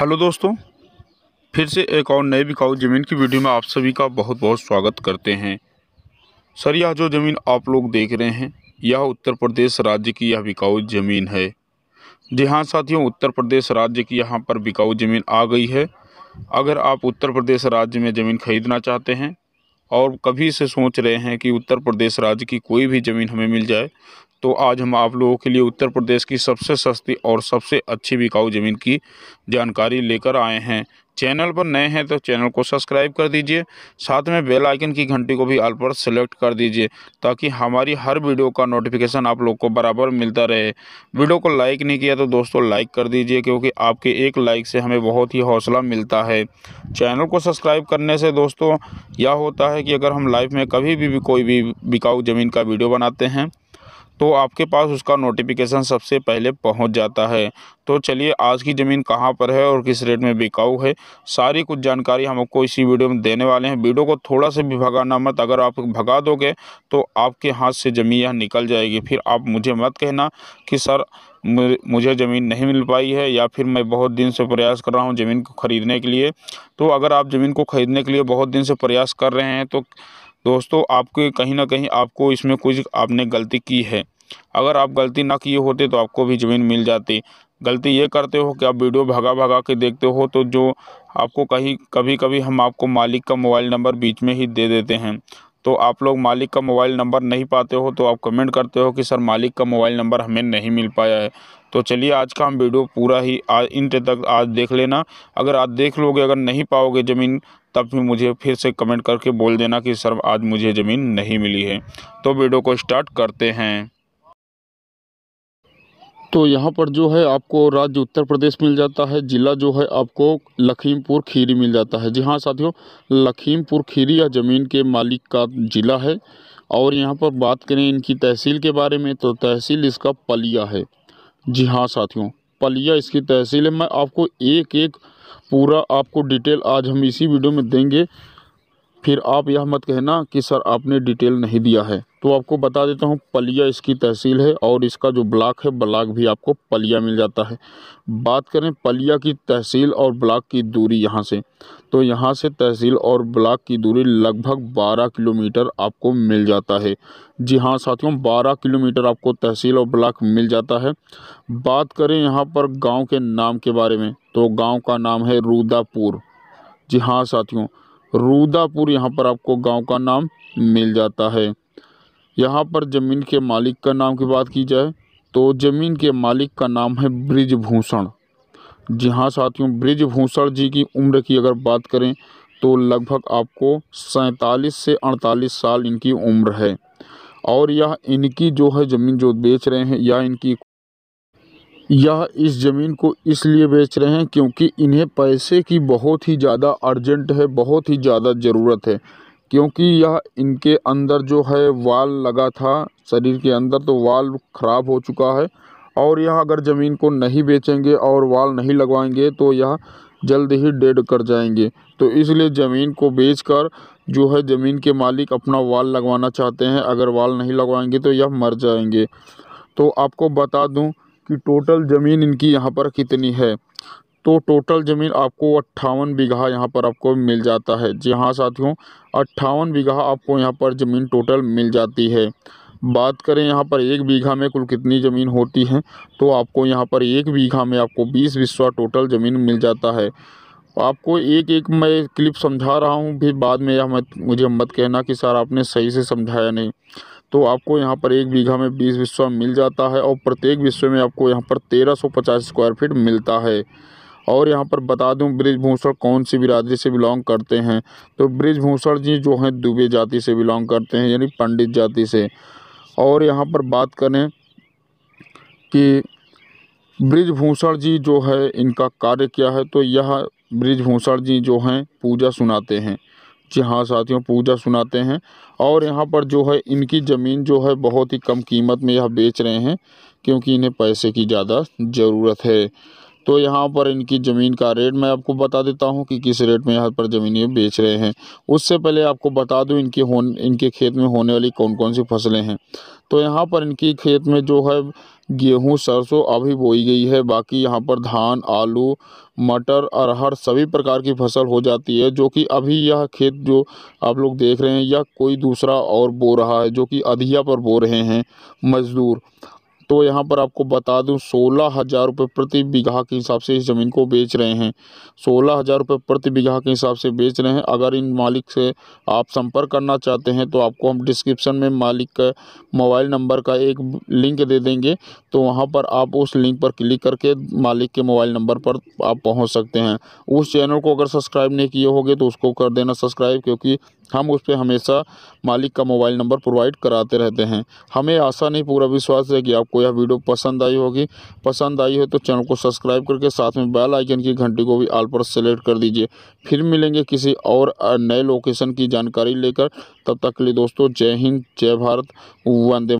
hello दोस्तों फिर से एक और नए बिकाऊ ज़मीन की वीडियो में आप सभी का बहुत बहुत स्वागत करते हैं सर यह जो ज़मीन आप लोग देख रहे हैं यह उत्तर प्रदेश राज्य की यह बिकाऊ ज़मीन है जी हाँ साथियों उत्तर प्रदेश राज्य की यहाँ पर बिकाऊ ज़मीन आ गई है अगर आप उत्तर प्रदेश राज्य में ज़मीन खरीदना चाहते हैं और कभी से सोच रहे हैं कि उत्तर प्रदेश राज्य की कोई भी ज़मीन हमें मिल जाए तो आज हम आप लोगों के लिए उत्तर प्रदेश की सबसे सस्ती और सबसे अच्छी बिकाऊ ज़मीन की जानकारी लेकर आए हैं चैनल पर नए हैं तो चैनल को सब्सक्राइब कर दीजिए साथ में बेल आइकन की घंटी को भी आल पर सेलेक्ट कर दीजिए ताकि हमारी हर वीडियो का नोटिफिकेशन आप लोग को बराबर मिलता रहे वीडियो को लाइक नहीं किया तो दोस्तों लाइक कर दीजिए क्योंकि आपके एक लाइक से हमें बहुत ही हौसला मिलता है चैनल को सब्सक्राइब करने से दोस्तों यह होता है कि अगर हम लाइफ में कभी भी, भी कोई भी बिकाऊ ज़मीन का वीडियो बनाते हैं तो आपके पास उसका नोटिफिकेशन सबसे पहले पहुंच जाता है तो चलिए आज की ज़मीन कहाँ पर है और किस रेट में बिकाऊ है सारी कुछ जानकारी हम आपको इसी वीडियो में देने वाले हैं वीडियो को थोड़ा सा भी भगाना मत अगर आप भगा दोगे तो आपके हाथ से ज़मीन यहाँ निकल जाएगी फिर आप मुझे मत कहना कि सर मुझे ज़मीन नहीं मिल पाई है या फिर मैं बहुत दिन से प्रयास कर रहा हूँ ज़मीन को ख़रीदने के लिए तो अगर आप ज़मीन को ख़रीदने के लिए बहुत दिन से प्रयास कर रहे हैं तो दोस्तों आपके कहीं ना कहीं आपको इसमें कुछ आपने गलती की है अगर आप गलती ना किए होते तो आपको भी ज़मीन मिल जाती गलती ये करते हो कि आप वीडियो भगा भगा के देखते हो तो जो आपको कहीं कभी कभी हम आपको मालिक का मोबाइल नंबर बीच में ही दे देते हैं तो आप लोग मालिक का मोबाइल नंबर नहीं पाते हो तो आप कमेंट करते हो कि सर मालिक का मोबाइल नंबर हमें नहीं मिल पाया है तो चलिए आज का हम वीडियो पूरा ही आज इन तक आज देख लेना अगर आप देख लोगे अगर नहीं पाओगे ज़मीन तब भी मुझे फिर से कमेंट करके बोल देना कि सर आज मुझे ज़मीन नहीं मिली है तो वीडियो को स्टार्ट करते हैं तो यहाँ पर जो है आपको राज्य उत्तर प्रदेश मिल जाता है ज़िला जो है आपको लखीमपुर खीरी मिल जाता है जी हाँ साथियों लखीमपुर खीरी या ज़मीन के मालिक का ज़िला है और यहाँ पर बात करें इनकी तहसील के बारे में तो तहसील इसका पलिया है जी हाँ साथियों पलिया इसकी तहसील है मैं आपको एक एक पूरा आपको डिटेल आज हम इसी वीडियो में देंगे फिर आप यह मत कहना कि सर आपने डिटेल नहीं दिया है तो आपको बता देता हूँ पलिया इसकी तहसील है और इसका जो ब्लाक है ब्लाक भी आपको पलिया मिल जाता है बात करें पलिया की तहसील और ब्लाक की दूरी यहाँ से तो यहाँ से तहसील और ब्लाक की दूरी लगभग 12 किलोमीटर आपको मिल जाता है जी हाँ साथियों 12 किलोमीटर आपको तहसील और ब्लाक मिल जाता है बात करें यहाँ पर गाँव के नाम के बारे में तो गांव का नाम है रूदापुर जी हाँ साथियों रूदापुर यहाँ पर आपको गांव का नाम मिल जाता है यहाँ पर ज़मीन के मालिक का नाम की बात की जाए तो ज़मीन के मालिक का नाम है ब्रिजभूषण जी हाँ साथियों ब्रिजभूषण जी की उम्र की अगर बात करें तो लगभग आपको सैंतालीस से अड़तालीस साल इनकी उम्र है और यह इनकी जो है ज़मीन जो बेच रहे हैं या इनकी यह इस ज़मीन को इसलिए बेच रहे हैं क्योंकि इन्हें पैसे की बहुत ही ज़्यादा अर्जेंट है बहुत ही ज़्यादा ज़रूरत है क्योंकि यह इनके अंदर जो है वाल लगा था शरीर के अंदर तो वाल ख़राब हो चुका है और यह अगर ज़मीन को नहीं बेचेंगे और वाल नहीं लगवाएंगे तो यह जल्द ही डेड कर जाएंगे तो इसलिए ज़मीन को बेचकर जो है ज़मीन के मालिक अपना वाल लगवाना चाहते हैं अगर वाल नहीं लगवाएंगे तो यह मर जाएंगे तो आपको बता दूं कि टोटल ज़मीन इनकी यहाँ पर कितनी है तो टोटल ज़मीन आपको अट्ठावन बीघा यहाँ पर आपको मिल जाता है जी हाँ साथियों अट्ठावन बीघा आपको यहाँ पर ज़मीन टोटल मिल जाती है बात करें यहाँ पर एक बीघा में कुल कितनी ज़मीन होती है तो आपको यहाँ पर एक बीघा में आपको बीस बिस्वा टोटल ज़मीन मिल जाता है आपको एक एक मैं क्लिप समझा रहा हूँ फिर बाद में यह मत मुझे मत कहना कि सर आपने सही से समझाया नहीं तो आपको यहाँ पर एक बीघा में बीस विश्वा मिल जाता है और प्रत्येक विश्व में आपको यहाँ पर तेरह सौ पचास स्क्वायर फीट मिलता है और यहाँ पर बता दूँ ब्रिजभूषण कौन सी बिरादरी से बिलोंग करते हैं तो ब्रिजभूषण जी जो हैं दुबे जाति से बिलोंग करते हैं यानी पंडित जाति से और यहाँ पर बात करें कि ब्रिजभूषण जी जो है इनका कार्य क्या है तो यह ब्रिजभूषण जी जो हैं पूजा सुनाते हैं जी हाँ साथियों पूजा सुनाते हैं और यहाँ पर जो है इनकी ज़मीन जो है बहुत ही कम कीमत में यह बेच रहे हैं क्योंकि इन्हें पैसे की ज़्यादा ज़रूरत है तो यहाँ पर इनकी ज़मीन का रेट मैं आपको बता देता हूँ कि किस रेट में यहाँ पर ज़मीन ये बेच रहे हैं उससे पहले आपको बता दूँ इनकी होने इनके खेत में होने वाली कौन कौन सी फसलें हैं तो यहाँ पर इनकी खेत में जो है गेहूँ सरसों अभी बोई गई है बाकी यहाँ पर धान आलू मटर अरहर सभी प्रकार की फसल हो जाती है जो कि अभी यह खेत जो आप लोग देख रहे हैं यह कोई दूसरा और बो रहा है जो कि अधिया पर बो रहे हैं मज़दूर तो यहाँ पर आपको बता दूँ सोलह हज़ार रुपये प्रति बीघा के हिसाब से इस ज़मीन को बेच रहे हैं सोलह हज़ार रुपये प्रति बीघा के हिसाब से बेच रहे हैं अगर इन मालिक से आप संपर्क करना चाहते हैं तो आपको हम डिस्क्रिप्शन में मालिक का मोबाइल नंबर का एक लिंक दे देंगे तो वहाँ पर आप उस लिंक पर क्लिक करके मालिक के मोबाइल नंबर पर आप पहुँच सकते हैं उस चैनल को अगर सब्सक्राइब नहीं किए होगे तो उसको कर देना सब्सक्राइब क्योंकि हम उस पर हमेशा मालिक का मोबाइल नंबर प्रोवाइड कराते रहते हैं हमें आशा नहीं पूरा विश्वास है कि आपको आपको यह वीडियो पसंद आई होगी पसंद आई हो तो चैनल को सब्सक्राइब करके साथ में बेल आइकन की घंटी को भी आल पर सेलेक्ट कर दीजिए फिर मिलेंगे किसी और नए लोकेशन की जानकारी लेकर तब तक के लिए दोस्तों जय हिंद जय भारत वंदे